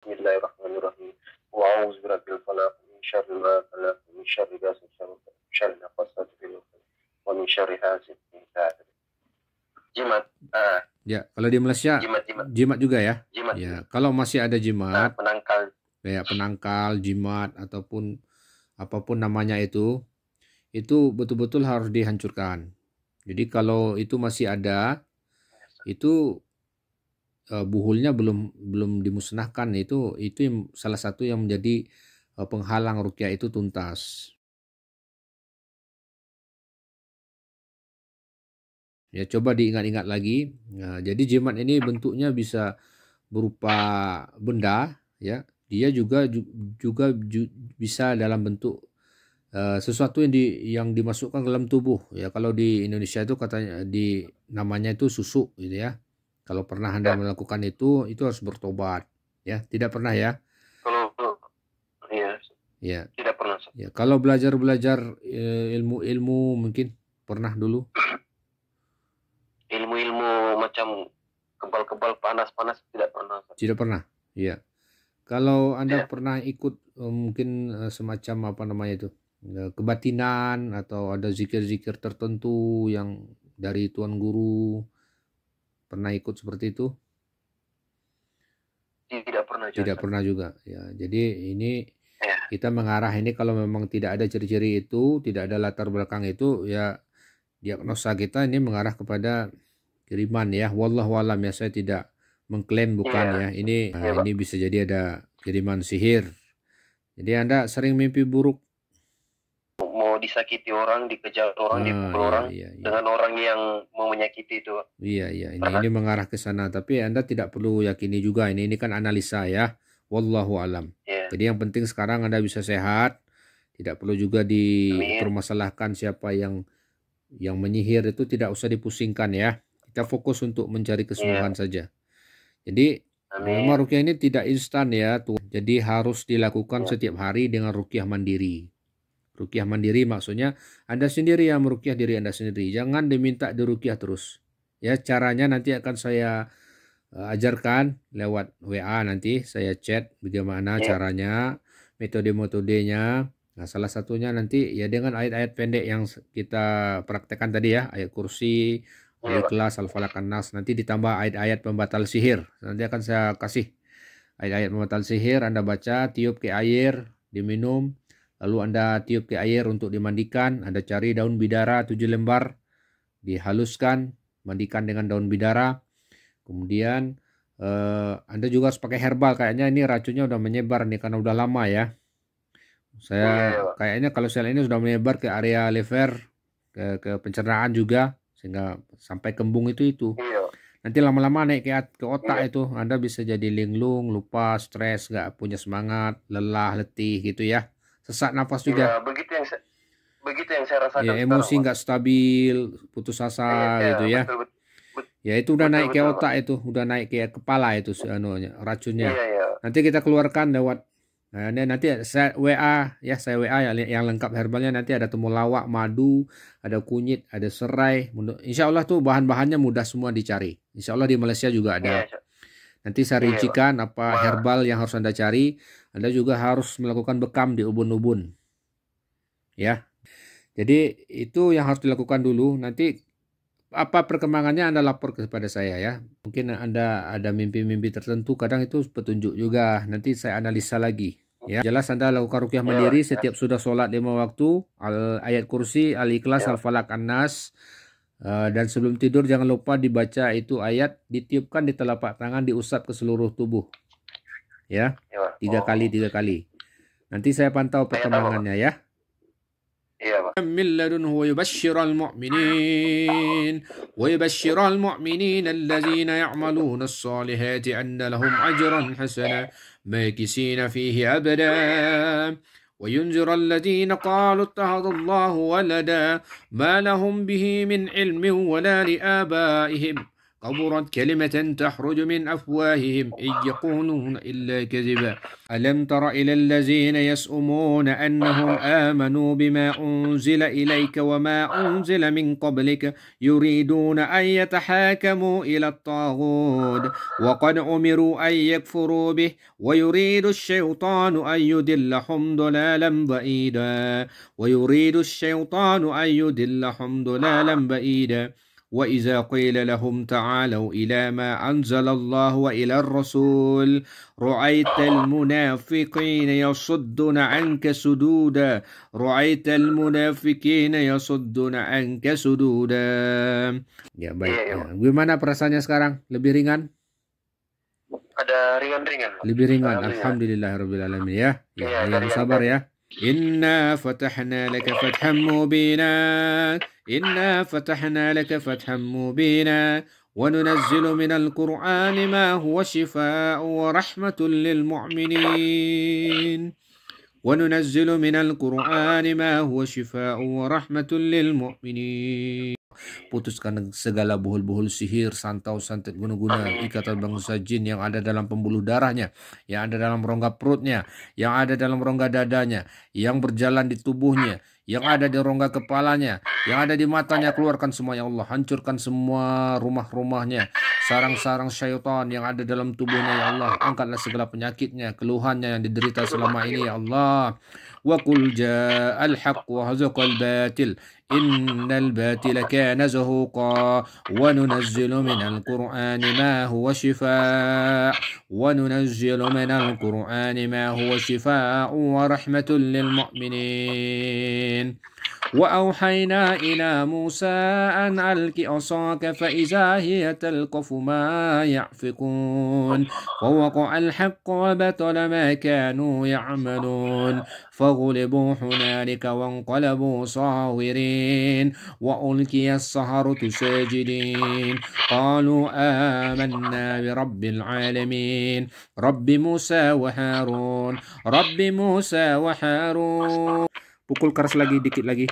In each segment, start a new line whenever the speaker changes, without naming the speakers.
Bismillahirrahmanirrahim. Wa'auzu birabbil falaq min syarri ma khalaq min syarri ghasiqin min syarri nafasati fil wa min syarri hasidin Jimat. Ah. Ya, kalau di Malaysia jimat, jimat. jimat juga ya. Jimat. Ya, kalau masih ada jimat nah, penangkal kayak penangkal, jimat ataupun apapun namanya itu itu betul-betul harus dihancurkan. Jadi kalau itu masih ada itu Eh, buhulnya belum belum dimusnahkan itu itu yang, salah satu yang menjadi eh, penghalang rukyah itu tuntas. Ya coba diingat-ingat lagi. Nah, jadi jimat ini bentuknya bisa berupa benda, ya. Dia juga juga bisa dalam bentuk uh, sesuatu yang di yang dimasukkan ke dalam tubuh. Ya kalau di Indonesia itu katanya di namanya itu susuk, gitu ya. Kalau pernah Anda ya. melakukan itu, itu harus bertobat. Ya, tidak pernah ya? Kalau ya. Ya. Tidak pernah. Ya, kalau belajar-belajar e, ilmu-ilmu mungkin pernah dulu. Ilmu-ilmu macam kebal-kebal panas-panas tidak pernah. Tidak pernah. Iya. Kalau Anda ya. pernah ikut e, mungkin e, semacam apa namanya itu? kebatinan atau ada zikir-zikir tertentu yang dari tuan guru Pernah ikut seperti itu? Tidak pernah juga. Tidak pernah juga. Ya, jadi ini ya. kita mengarah ini kalau memang tidak ada ciri-ciri itu, tidak ada latar belakang itu, ya diagnosa kita ini mengarah kepada kiriman ya. Wallahu alam ya saya tidak mengklaim bukan ya. ya. Ini ya, ini bisa jadi ada kiriman sihir. Jadi Anda sering mimpi buruk disakiti orang, dikejar orang, ah, dipukul orang iya, iya. dengan orang yang mau menyakiti itu. Iya iya, ini, ini mengarah ke sana. Tapi anda tidak perlu yakini juga. Ini ini kan analisa ya. Wallahu alam. Yeah. Jadi yang penting sekarang anda bisa sehat. Tidak perlu juga dipermasalahkan siapa yang yang menyihir itu tidak usah dipusingkan ya. Kita fokus untuk mencari kesembuhan yeah. saja. Jadi Amin. Memang rukyah ini tidak instan ya, tuh. Jadi harus dilakukan yeah. setiap hari dengan rukyah mandiri. Rukiah mandiri maksudnya Anda sendiri yang merukiah diri Anda sendiri. Jangan diminta dirukiah terus. Ya, caranya nanti akan saya eh, ajarkan lewat WA nanti saya chat bagaimana ya. caranya, metode-metodenya. Nah, salah satunya nanti ya dengan ayat-ayat pendek yang kita praktekkan tadi ya, ayat kursi, ya. ayat kelas, al-falaq nas nanti ditambah ayat-ayat pembatal sihir. Nanti akan saya kasih ayat-ayat pembatal sihir Anda baca, tiup ke air, diminum, Lalu Anda tiup ke air untuk dimandikan. Anda cari daun bidara tujuh lembar. Dihaluskan. Mandikan dengan daun bidara. Kemudian eh, Anda juga harus pakai herbal. Kayaknya ini racunnya udah menyebar nih karena udah lama ya. Saya ya, kayaknya kalau sel ini sudah menyebar ke area liver, ke, ke pencernaan juga. Sehingga sampai kembung itu itu. Iya, Nanti lama-lama naik ke, ke otak iya. itu, Anda bisa jadi linglung, lupa, stres, nggak punya semangat, lelah, letih gitu ya sesak nafas juga. Ya, begitu yang saya, begitu yang saya rasakan. Ya, emosi nggak stabil, putus asa ya, gitu ya. Betul, betul, ya itu udah betul, naik betul, ke otak betul. itu, udah naik ke kepala itu anunya, racunnya. Ya, ya. Nanti kita keluarkan lewat Nah, nanti saya WA ya, saya WA ya, yang lengkap herbalnya nanti ada temulawak, madu, ada kunyit, ada serai. Insya Allah tuh bahan-bahannya mudah semua dicari. Insya Allah di Malaysia juga ada. Iya, nanti saya iya, rincikan apa herbal yang harus Anda cari. Anda juga harus melakukan bekam di ubun-ubun. Ya. Jadi itu yang harus dilakukan dulu. Nanti apa perkembangannya Anda lapor kepada saya ya. Mungkin Anda ada mimpi-mimpi tertentu, kadang itu petunjuk juga. Nanti saya analisa lagi. Ya, jelas Anda lakukan rukyah iya, mandiri iya. setiap sudah sholat lima waktu, al ayat kursi, al-ikhlas, iya. al-falak, anas, Uh, eh, dan sebelum tidur jangan lupa dibaca itu ayat ditiupkan di telapak tangan diusap ke seluruh tubuh. ya tiga oh. kali tiga kali nanti saya pantau perkembangannya ya ملة ويبشر المؤمنين ويبشر المؤمنين الذين يعملون الصالحات أن لهم أجرا حسنا ماكسين فيه أبدا وينذر الذين قالوا اتخذ الله ولدا ما لهم به من علم ولا لآبائهم قبرت كلمة تخرج من أفواههم إن يقولون إلا كذبا ألم تر إلى الذين يسؤمون أنهم آمنوا بما أنزل إليك وما أنزل من قبلك يريدون أن يتحاكموا إلى الطاغوت وقد أمروا أن يكفروا به ويريد الشيطان أن يدلهم ضلالا بعيدا ويريد الشيطان أن يدلهم ضلالا بعيدا وإذا قيل لهم تعالوا إلى ما أنزل الله وإلى الرسول رأيت المنافقين يصدون عنك سدودا رأيت المنافقين يصدون عنك سدودا ya baik gimana perasaannya sekarang lebih ringan ada ringan-ringan lebih ringan alhamdulillahirobbilalamin ya ya, ya, ya sabar ya Inna fatahna laka fatham mubinan إنا فتحنا لك فتحا مبينا وننزل من القرآن ما هو شفاء ورحمة للمؤمنين وننزل من القرآن ما هو شفاء ورحمة للمؤمنين Putuskan segala buhul-buhul sihir, santau, santet, guna-guna, ikatan bangsa jin yang ada dalam pembuluh darahnya, yang ada dalam rongga perutnya, yang ada dalam rongga dadanya, yang berjalan di tubuhnya, yang ada di rongga kepalanya, yang ada di matanya keluarkan semua ya Allah, hancurkan semua rumah-rumahnya, sarang-sarang syaitan yang ada dalam tubuhnya ya Allah, angkatlah segala penyakitnya, keluhannya yang diderita selama ini ya Allah. Wa qul ja'al haqq wa hazaqal batil innal zahuqa, wa nunazzilu minal qur'ani ma huwa shifa, wa nunazzilu minal qur'ani ma huwa ما wa rahmatun lil mu'minin. الصالحين وأوحينا إلى موسى أن ألق عصاك فإذا هي تلقف ما يعفقون ووقع الحق وبطل ما كانوا يعملون فغلبوا هنالك وانقلبوا صاغرين وألقي السهرة ساجدين قالوا آمنا برب العالمين رب موسى وهارون رب موسى وهارون pukul keras lagi dikit lagi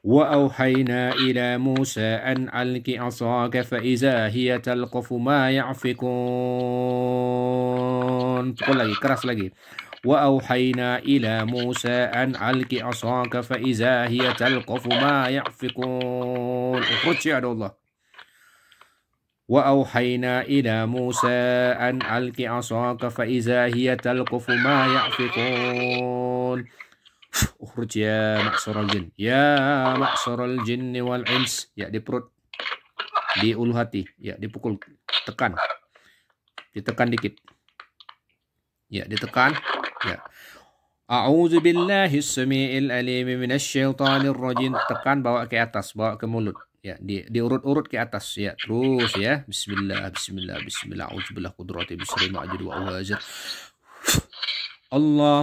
وأوحينا إلى موسى أن asaka fa فإذا هي تلقف ما يعفكون تقول lagi keras lagi وأوحينا إلى موسى أن asaka fa فإذا هي تلقف ما يعفكون اخرج يا allah وأوحينا إلى موسى أن ألق عصاك فإذا هي تلقف ما يعفكون Ukhruj ya ma'syaral jin. Ya ma'syaral jin wal ins. Ya di perut. Di ulu hati. Ya dipukul. Tekan. Ditekan dikit. Ya ditekan. Ya. A'udzu billahi samiil alim minasy syaithanir rajim. Tekan bawa ke atas, bawa ke mulut. Ya, di diurut-urut ke atas ya. Terus ya. Bismillah, bismillah, bismillah. A'udzu billahi qudrati bisri ma'jid wa awazir. Allah